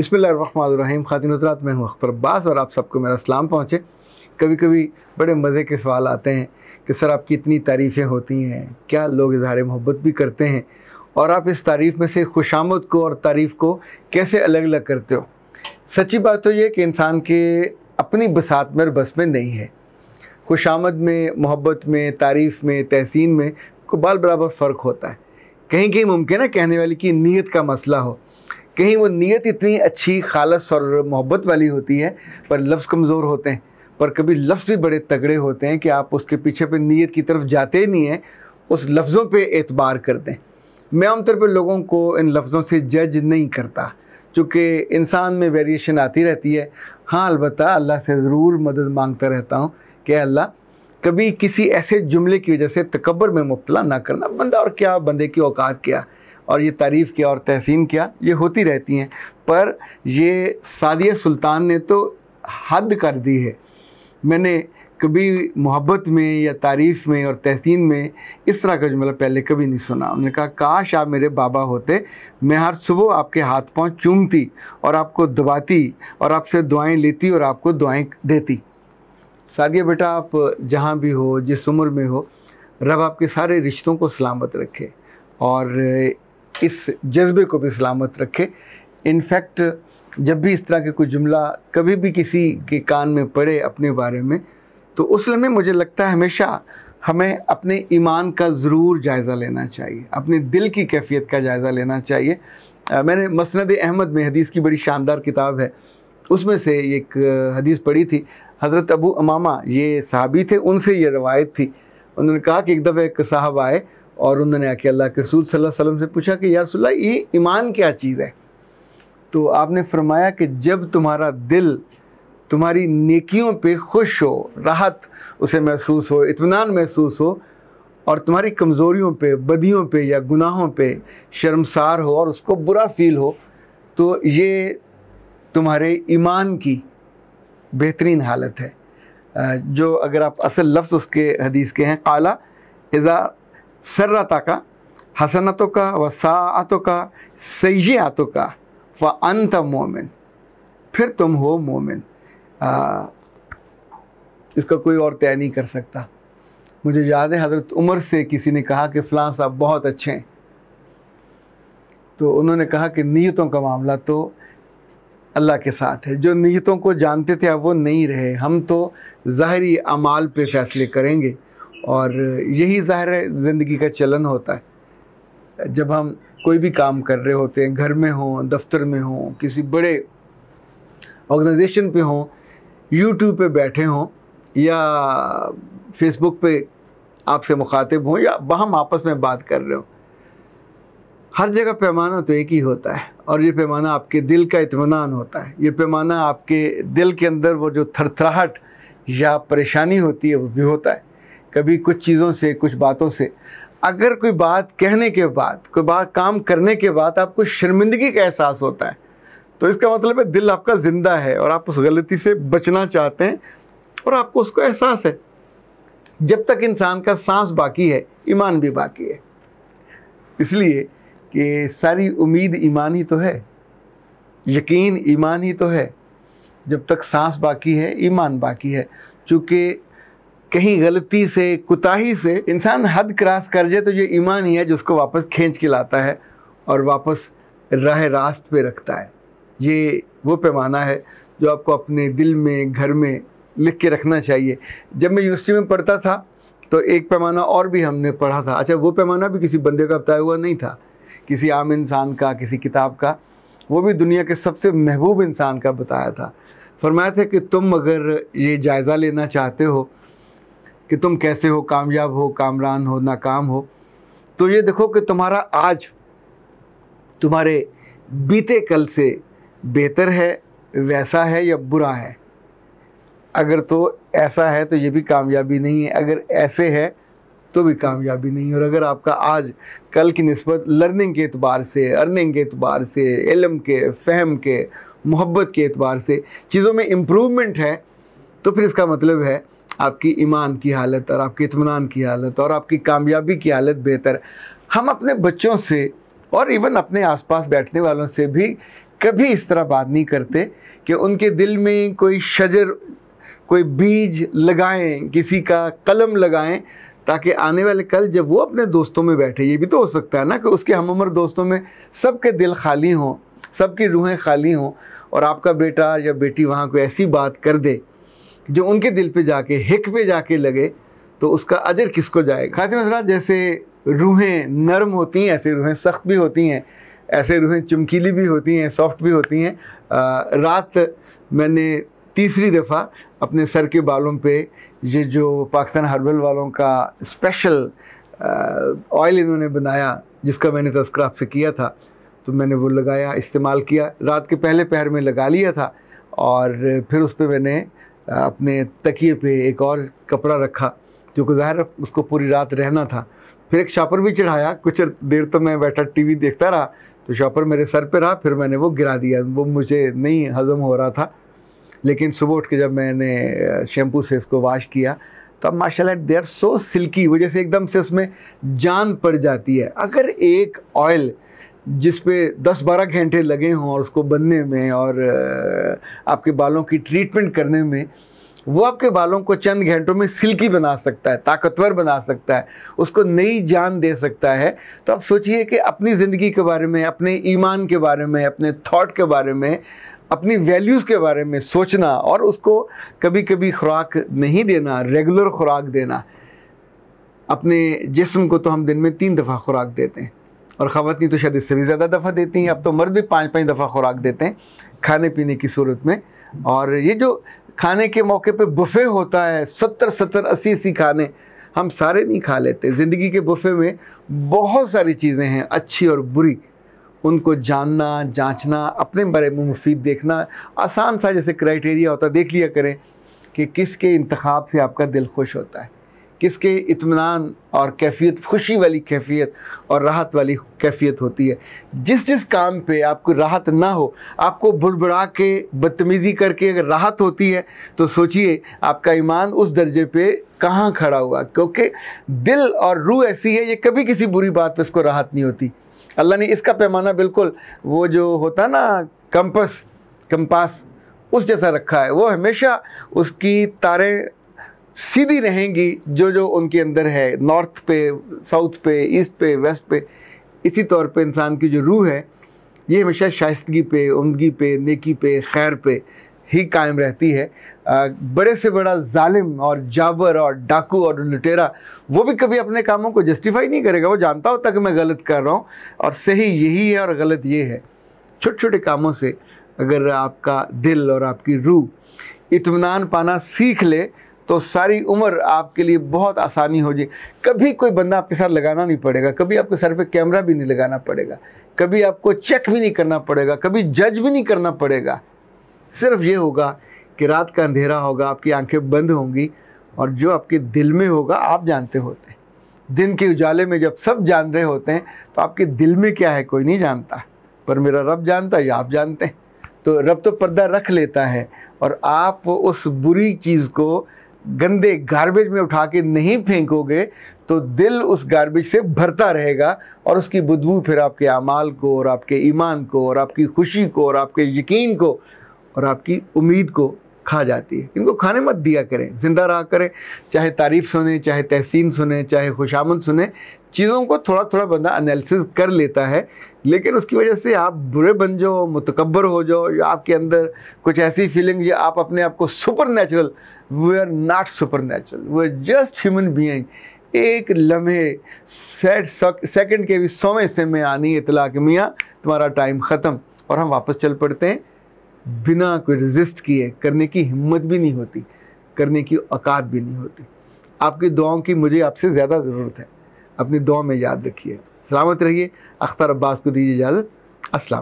बसमीम ख़ातिन हजरात मैं हूँ अख्तर अब्बास और आप सबको मेरा सलाम पहुँचे कभी कभी बड़े मज़े के सवाल आते हैं कि सर आपकी इतनी तारीफ़ें होती हैं क्या लोग इजहार मोहब्बत भी करते हैं और आप इस तारीफ़ में से खुशामद को और तारीफ़ को कैसे अलग अलग करते हो सच्ची बात तो ये कि इंसान के अपनी बसात में और बस में नहीं है आमद में मोहब्बत में तारीफ़ में तहसीन में को बाल बराबर फ़र्क होता है कहीं कहीं मुमकिन है कहने वाली की नीयत का मसला हो कहीं वो नीयत इतनी अच्छी खालस और मोहब्बत वाली होती है पर लफ्ज़ कमज़ोर होते हैं पर कभी लफ्ज़ भी बड़े तगड़े होते हैं कि आप उसके पीछे पे नीयत की तरफ जाते ही नहीं हैं उस लफ्ज़ों पे एतबार कर दें मैं आमतौर पर लोगों को इन लफ्ज़ों से जज नहीं करता चूँकि इंसान में वेरिएशन आती रहती है हाँ अलबत् अल्लाह से ज़रूर मदद मांगता रहता हूँ कि अल्लाह कभी किसी ऐसे जुमले की वजह से तकबर में मुबला ना करना बंदा और क्या बंदे की औकात क्या और ये तारीफ़ किया और तहसीन किया ये होती रहती हैं पर ये सादिया सुल्तान ने तो हद कर दी है मैंने कभी मोहब्बत में या तारीफ़ में और तहसीन में इस तरह का जुमला पहले कभी नहीं सुना उन्होंने कहा काश आप मेरे बाबा होते मैं हर सुबह आपके हाथ पांव चूमती और आपको दबाती और आपसे दुआएं लेती और आपको दुआएं देती सादिया बेटा आप जहाँ भी हो जिस उम्र में हो रब आपके सारे रिश्तों को सलामत रखे और इस जज्बे को भी सलामत रखे इनफैक्ट जब भी इस तरह के कोई जुमला कभी भी किसी के कान में पड़े अपने बारे में तो उस लम्हे मुझे लगता है हमेशा हमें अपने ईमान का ज़रूर जायज़ा लेना चाहिए अपने दिल की कैफियत का जायज़ा लेना चाहिए आ, मैंने मसनद अहमद में हदीस की बड़ी शानदार किताब है उसमें से एक हदीस पढ़ी थी हज़रत अबू अमामा ये साहबी थे उनसे ये रवायत थी उन्होंने कहा कि एक दफ़े एक साहब आए और उन्होंने आके अल्लाह के रसूल सल्लल्लाहु अलैहि वसल्लम से पूछा कि यार रसुल्ला ये ईमान क्या चीज़ है तो आपने फरमाया कि जब तुम्हारा दिल तुम्हारी नेकियों पे खुश हो राहत उसे महसूस हो इतमान महसूस हो और तुम्हारी कमज़ोरियों पे बदियों पे या गुनाहों पे शर्मसार हो और उसको बुरा फील हो तो ये तुम्हारे ईमान की बेहतरीन हालत है जो अगर आप असल लफ्ज़ उसके हदीस के हैं काला इज़ा सर्रता का हसनतों का व का आतों का व अंत मोमिन फिर तुम हो मोमिन इसका कोई और तय नहीं कर सकता मुझे याद है हज़रत उमर से किसी ने कहा कि फ़लाँ साहब बहुत अच्छे हैं तो उन्होंने कहा कि नीयतों का मामला तो अल्लाह के साथ है जो नीयतों को जानते थे अब वो नहीं रहे हम तो ज़ाहरी अमाल पे फ़ैसले करेंगे और यही ज़ाहिर है ज़िंदगी का चलन होता है जब हम कोई भी काम कर रहे होते हैं घर में हों दफ्तर में हों किसी बड़े ऑर्गेनाइजेशन पे हों यूट्यूब पे बैठे हों या फेसबुक पे आपसे मुखातिब हों या हम आपस में बात कर रहे हों हर जगह पैमाना तो एक ही होता है और ये पैमाना आपके दिल का इतमान होता है ये पैमाना आपके दिल के अंदर वो जो थरथराहट या परेशानी होती है वो भी होता है कभी कुछ चीज़ों से कुछ बातों से अगर कोई बात कहने के बाद कोई बात काम करने के बाद आपको शर्मिंदगी का एहसास होता है तो इसका मतलब है दिल आपका ज़िंदा है और आप उस गलती से बचना चाहते हैं और आपको उसको एहसास है जब तक इंसान का सांस बाकी है ईमान भी बाकी है इसलिए कि सारी उम्मीद ईमान ही तो है यकीन ईमान ही तो है जब तक सांस बाकी है ईमान बाकी है चूँकि कहीं गलती से कुताही से इंसान हद क्रॉस कर जाए तो ये ईमान ही है जो उसको वापस खींच के लाता है और वापस राह रास्त पे रखता है ये वो पैमाना है जो आपको अपने दिल में घर में लिख के रखना चाहिए जब मैं यूनिवर्सिटी में पढ़ता था तो एक पैमाना और भी हमने पढ़ा था अच्छा वो पैमाना भी किसी बंदे का बताया हुआ नहीं था किसी आम इंसान का किसी किताब का वो भी दुनिया के सबसे महबूब इंसान का बताया था फरमाया था कि तुम अगर ये जायज़ा लेना चाहते हो कि तुम कैसे हो कामयाब हो कामरान हो नाकाम हो तो ये देखो कि तुम्हारा आज तुम्हारे बीते कल से बेहतर है वैसा है या बुरा है अगर तो ऐसा है तो ये भी कामयाबी नहीं है अगर ऐसे है तो भी कामयाबी नहीं और अगर आपका आज कल की नस्बत लर्निंग के एतबार से अर्निंग के अतबार से इलम के फहम के मोहब्बत के एतबार से चीज़ों में इम्प्रूवमेंट है तो फिर इसका मतलब है आपकी ईमान की हालत और आपकी इतमान की हालत और आपकी कामयाबी की हालत बेहतर हम अपने बच्चों से और इवन अपने आसपास बैठने वालों से भी कभी इस तरह बात नहीं करते कि उनके दिल में कोई शजर कोई बीज लगाएं किसी का कलम लगाएं ताकि आने वाले कल जब वो अपने दोस्तों में बैठे ये भी तो हो सकता है ना कि उसके हम उम्र दोस्तों में सबके दिल खाली हों सबकी रूहें खाली हों और आपका बेटा या बेटी वहाँ कोई ऐसी बात कर दे जो उनके दिल पे जाके हिक पे जाके लगे तो उसका अजर किसको जाएगा खातिन हजरा जैसे रूहें नरम होती हैं ऐसे रूहें सख्त भी होती हैं ऐसे रूहें चमकीली भी होती हैं सॉफ्ट भी होती हैं रात मैंने तीसरी दफ़ा अपने सर के बालों पे ये जो पाकिस्तान हर्बल वालों का स्पेशल ऑयल इन्होंने बनाया जिसका मैंने तस्कर आपसे किया था तो मैंने वो लगाया इस्तेमाल किया रात के पहले पहर में लगा लिया था और फिर उस पर मैंने अपने तकिए पे एक और कपड़ा रखा क्योंकि ज़ाहिर उसको पूरी रात रहना था फिर एक शॉपर भी चढ़ाया कुछ देर तो मैं बैठा टीवी देखता रहा तो शॉपर मेरे सर पे रहा फिर मैंने वो गिरा दिया वो मुझे नहीं हज़म हो रहा था लेकिन सुबह उठ के जब मैंने शैम्पू से इसको वॉश किया तो अब माशाल्लाह दे आर सो सिल्की वजह से एकदम से उसमें जान पड़ जाती है अगर एक ऑयल जिस पे 10-12 घंटे लगे हों और उसको बनने में और आपके बालों की ट्रीटमेंट करने में वो आपके बालों को चंद घंटों में सिल्की बना सकता है ताकतवर बना सकता है उसको नई जान दे सकता है तो आप सोचिए कि अपनी ज़िंदगी के बारे में अपने ईमान के बारे में अपने थॉट के बारे में अपनी वैल्यूज़ के बारे में सोचना और उसको कभी कभी खुराक नहीं देना रेगुलर खुराक देना अपने जिस्म को तो हम दिन में तीन दफ़ा खुराक देते हैं और ख़वानी तो शायद इससे भी ज़्यादा दफ़ा देती हैं अब तो मर्द भी पाँच पाँच दफ़ा खुराक देते हैं खाने पीने की सूरत में और ये जो खाने के मौके पर बुफ़े होता है सत्तर सत्तर अस्सी अस्सी खाने हम सारे नहीं खा लेते ज़िंदगी के बुफ़े में बहुत सारी चीज़ें हैं अच्छी और बुरी उनको जानना जांचना अपने बारे में मुफीद देखना आसान सा जैसे क्राइटेरिया होता देख लिया करें कि किसके इंतखाब से आपका दिल खुश होता है किसके इतमान और कैफियत खुशी वाली कैफियत और राहत वाली कैफियत होती है जिस जिस काम पे आपको राहत ना हो आपको बुड़बुड़ा के बदतमीज़ी करके अगर राहत होती है तो सोचिए आपका ईमान उस दर्जे पे कहाँ खड़ा हुआ क्योंकि दिल और रूह ऐसी है ये कभी किसी बुरी बात पे इसको राहत नहीं होती अल्लाह ने इसका पैमाना बिल्कुल वो जो होता ना कंपस कंपास उस जैसा रखा है वो हमेशा उसकी तारें सीधी रहेंगी जो जो उनके अंदर है नॉर्थ पे साउथ पे ईस्ट पे वेस्ट पे इसी तौर पे इंसान की जो रूह है ये हमेशा शाइस्तगी पे उमदगी पे नेकी पे खैर पे ही कायम रहती है बड़े से बड़ा जालिम और जाबर और डाकू और लुटेरा वो भी कभी अपने कामों को जस्टिफाई नहीं करेगा वो जानता होता कि मैं गलत कर रहा हूँ और सही यही है और गलत ये है छोटे छोटे कामों से अगर आपका दिल और आपकी रूह इतमान पाना सीख ले तो सारी उम्र आपके लिए बहुत आसानी हो जाए कभी कोई बंदा आपके साथ लगाना नहीं पड़ेगा कभी आपके सर पे कैमरा भी नहीं लगाना पड़ेगा कभी आपको चेक भी नहीं करना पड़ेगा कभी जज भी नहीं करना पड़ेगा सिर्फ ये होगा कि रात का अंधेरा होगा आपकी आंखें बंद होंगी और जो आपके दिल में होगा आप जानते होते हैं दिन के उजाले में जब सब जान रहे होते हैं तो आपके दिल में क्या है कोई नहीं जानता पर मेरा रब जानता है या आप जानते हैं तो रब तो पर्दा रख लेता है और आप उस बुरी चीज़ को गंदे गार्बेज में उठा के नहीं फेंकोगे तो दिल उस गार्बेज से भरता रहेगा और उसकी बदबू फिर आपके अमाल को और आपके ईमान को और आपकी खुशी को और आपके यकीन को और आपकी उम्मीद को खा जाती है इनको खाने मत दिया करें ज़िंदा रहा करें चाहे तारीफ़ सुने चाहे तहसीन सुने चाहे खुशामद सुने चीज़ों को थोड़ा थोड़ा बंदा एनालिसिस कर लेता है लेकिन उसकी वजह से आप बुरे बन जाओ मुतकबर हो जाओ या आपके अंदर कुछ ऐसी फीलिंग या आप अपने आप को supernatural we are not supernatural we are just human being एक लम्हे सेट सेकंड के भी समय से मैं आनी इतला के मियाँ तुम्हारा टाइम ख़त्म और हम वापस चल पड़ते हैं बिना कोई रजिस्ट किए करने की हिम्मत भी नहीं होती करने की औकात भी नहीं होती आपकी दुआओं की मुझे आपसे ज़्यादा ज़रूरत है अपनी दुआ में याद रखिए सलामत रहिए अख्तर अब्बास को दीजिए इजाज़त असल